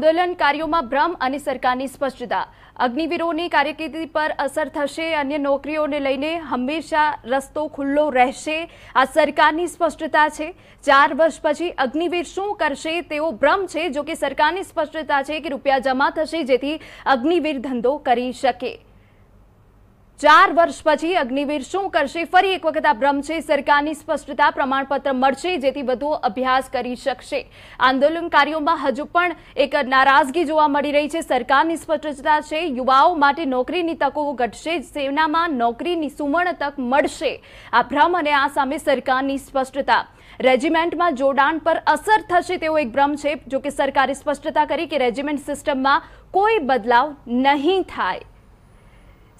આંદોલન કાર્યોમાં ભ્રમ અને સરકારની સ્પષ્ટતા અગ્નિવીરોની કાર્યકિર્દી પર અસર થશે અન્ય નોકરીઓને લઈને હંમેશા રસ્તો ખુલ્લો રહેશે આ સરકારની સ્પષ્ટતા છે ચાર વર્ષ પછી અગ્નિવીર શું કરશે તેવો ભ્રમ છે જો કે સરકારની સ્પષ્ટતા છે કે રૂપિયા જમા થશે જેથી અગ્નિવીર ધંધો કરી શકે ચાર વર્ષ પછી અગ્નિવીર શું કરશે ફરી એક વખત આ ભ્રમ છે સરકારની સ્પષ્ટતા પ્રમાણપત્ર મળશે જેથી વધુ અભ્યાસ કરી શકશે આંદોલનકારીઓમાં હજુ પણ એક નારાજગી જોવા મળી રહી છે સરકારની સ્પષ્ટતા છે યુવાઓ માટે નોકરીની તકો ઘટશે સેનામાં નોકરીની સુવર્ણ તક મળશે આ ભ્રમ અને આ સામે સરકારની સ્પષ્ટતા રેજિમેન્ટમાં જોડાણ પર અસર થશે તેવો એક ભ્રમ છે જોકે સરકારે સ્પષ્ટતા કરી કે રેજિમેન્ટ સિસ્ટમમાં કોઈ બદલાવ નહીં થાય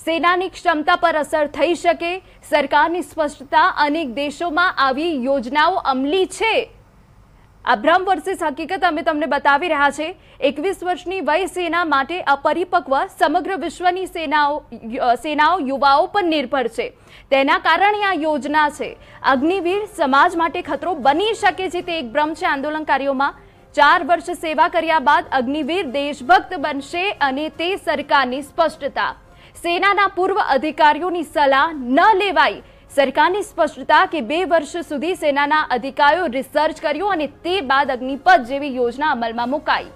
સેનાની ક્ષમતા પર અસર થઈ શકે સરકારની સ્પષ્ટતા અનેક દેશોમાં આવી યોજનાઓ અમલી છે આ ભ્રમ વર્સિસ હકીકત અમે તમને બતાવી રહ્યા છે એકવીસ વર્ષની વય સેના માટે અપરિપક્વ સમગ્ર વિશ્વની સેનાઓ સેનાઓ યુવાઓ પર નિર્ભર છે તેના કારણે આ યોજના છે અગ્નિવીર સમાજ માટે ખતરો બની શકે છે તે એક ભ્રમ છે આંદોલનકારીઓમાં ચાર વર્ષ સેવા કર્યા બાદ અગ્નિવીર દેશભક્ત બનશે અને તે સરકારની સ્પષ્ટતા સેનાના પૂર્વ અધિકારીઓની સલાહ ન લેવાય સરકારની સ્પષ્ટતા કે બે વર્ષ સુધી સેનાના અધિકારીઓ રિસર્ચ કર્યું અને તે બાદ અગ્નિપથ જેવી યોજના અમલમાં મુકાઈ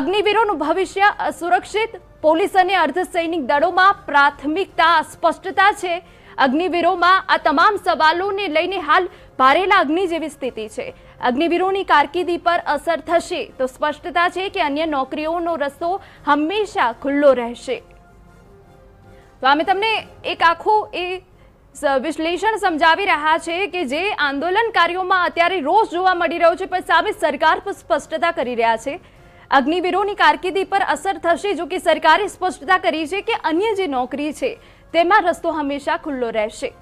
અગ્નિવીરોનું ભવિષ્ય અસુરક્ષિત પોલીસ અને અર્ધસૈનિક દળોમાં પ્રાથમિકતા સ્પષ્ટતા છે અગ્નિવીરોમાં આ તમામ સવાલોને લઈને હાલ ભારેલા અગ્નિ જેવી સ્થિતિ છે અગ્નિવીરોની કારકિર્દી પર અસર થશે તો સ્પષ્ટતા છે કે અન્ય નોકરીઓનો રસ્તો હંમેશા ખુલ્લો રહેશે તો અમે તમને એક આખું એ વિશ્લેષણ સમજાવી રહ્યા છે કે જે આંદોલનકારીઓમાં અત્યારે રોષ જોવા મળી રહ્યો છે પણ સામે સરકાર પર સ્પષ્ટતા કરી રહ્યા છે અગ્નિવીરોની કારકિર્દી પર અસર થશે જો કે સરકારે સ્પષ્ટતા કરી છે કે અન્ય જે નોકરી છે તેમાં રસ્તો હંમેશા ખુલ્લો રહેશે